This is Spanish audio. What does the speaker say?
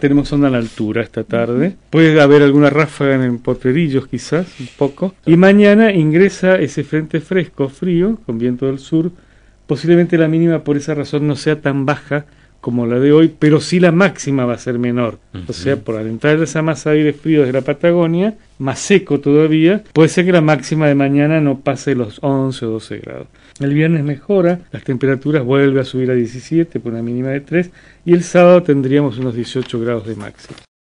Tenemos onda la altura esta tarde. Puede haber alguna ráfaga en Potrerillos, quizás, un poco. Y mañana ingresa ese frente fresco, frío, con viento del sur. Posiblemente la mínima por esa razón no sea tan baja como la de hoy, pero sí la máxima va a ser menor. O sea, por al esa masa de aire frío desde la Patagonia, más seco todavía, puede ser que la máxima de mañana no pase los 11 o 12 grados. El viernes mejora, las temperaturas vuelven a subir a 17 por una mínima de 3 y el sábado tendríamos unos 18 grados de máxima.